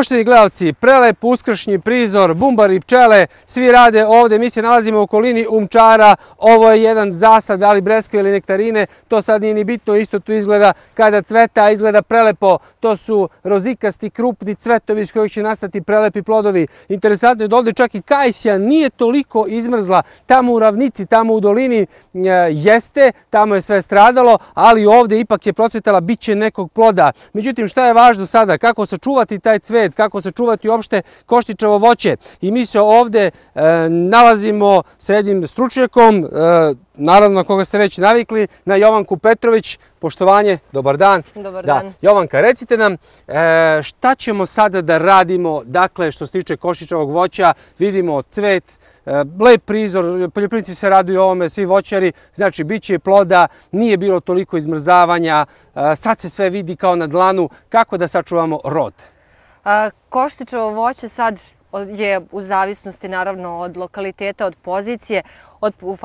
Poštovni gledalci, prelep uskršnji prizor, bumbari pčele, svi rade ovde. Mi se nalazimo u okolini Umčara, ovo je jedan zasad, ali breskve ili nektarine, to sad nije ni bitno, isto tu izgleda kada cveta, izgleda prelepo. To su rozikasti, krupni cvetovi iz kojih će nastati prelepi plodovi. Interesantno je da ovde čak i kajsija nije toliko izmrzla. Tamo u ravnici, tamo u dolini e, jeste, tamo je sve stradalo, ali ovde ipak je procvetala, bit će nekog ploda. Međutim, šta je važno sada? Kako sačuvati taj cvet? savjet kako sačuvati uopšte koštičevo voće. I mi se ovde e, nalazimo sa jednim stručnjakom, e, naravno na koga ste već navikli, na Jovanku Petrović. Poštovanje, dobar dan. Dobar da, dan. Jovanka, recite nam e, šta ćemo sada da radimo, dakle, što se tiče koštičevog voća, vidimo cvet, lep prizor, poljoprivnici se raduju ovome, svi voćari, znači bit će ploda, nije bilo toliko izmrzavanja, sad se sve vidi kao na dlanu, kako da sačuvamo rod? Koštičevo voće sad je u zavisnosti naravno od lokaliteta, od pozicije, od u